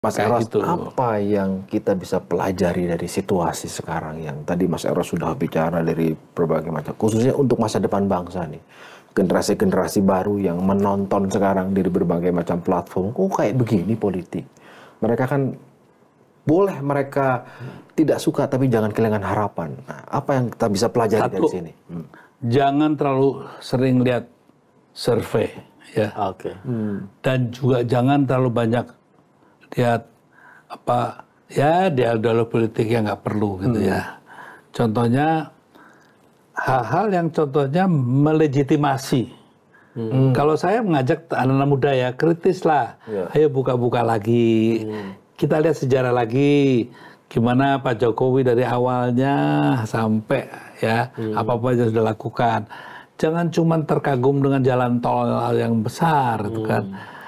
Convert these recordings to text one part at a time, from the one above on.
Mas Eros, gitu. apa yang kita bisa pelajari dari situasi sekarang yang tadi Mas Eros sudah bicara dari berbagai macam, khususnya untuk masa depan bangsa nih, generasi-generasi baru yang menonton sekarang dari berbagai macam platform, oh kayak begini politik. Mereka kan boleh mereka tidak suka tapi jangan kehilangan harapan. Nah, apa yang kita bisa pelajari Satu, dari sini? Hmm. Jangan terlalu sering lihat survei, ya. Oke. Okay. Hmm. Dan juga jangan terlalu banyak dia ya, apa ya dialog politik yang nggak perlu gitu hmm. ya. Contohnya hal-hal yang contohnya melegitimasi. Hmm. Kalau saya mengajak anak-anak muda ya kritislah, ya. ayo buka-buka lagi, hmm. kita lihat sejarah lagi, gimana Pak Jokowi dari awalnya sampai ya hmm. apa apa yang sudah lakukan. Jangan cuma terkagum dengan jalan tol yang besar, gitu hmm. gitu kan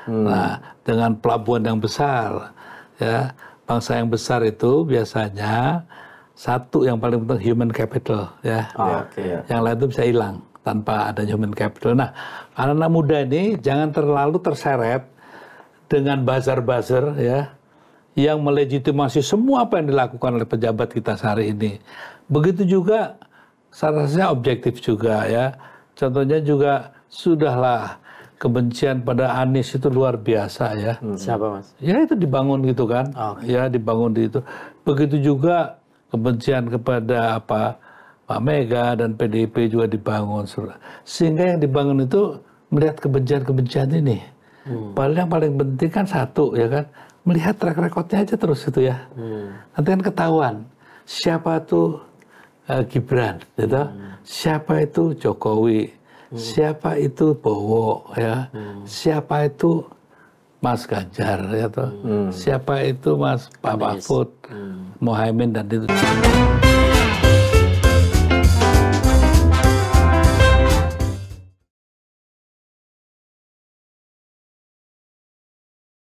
Hmm. Nah, dengan pelabuhan yang besar, ya bangsa yang besar itu biasanya satu yang paling penting human capital, ya. Oh, ah, okay. Ya. Yang lain itu bisa hilang tanpa ada human capital. Nah, anak-anak muda ini jangan terlalu terseret dengan buzzer-buzzer, ya yang melegitimasi semua apa yang dilakukan oleh pejabat kita sehari ini. Begitu juga seharusnya objektif juga ya. Contohnya juga sudahlah kebencian pada Anies itu luar biasa ya. Hmm. Siapa mas? Ya itu dibangun gitu kan. Oh, ah, okay. Ya dibangun di itu. Begitu juga kebencian kepada apa Pak Mega dan PDIP juga dibangun. Sehingga yang dibangun itu melihat kebencian-kebencian ini. Hmm. Paling yang paling penting kan satu ya kan. Melihat track recordnya aja terus itu ya. Hmm. Nanti kan ketahuan siapa tuh uh, Gibran, gitu. Hmm. Siapa itu Jokowi siapa itu Bowo ya hmm. siapa itu Mas Ganjar ya toh hmm. siapa itu Mas Pak Mahfud hmm. Mohaimin dan itu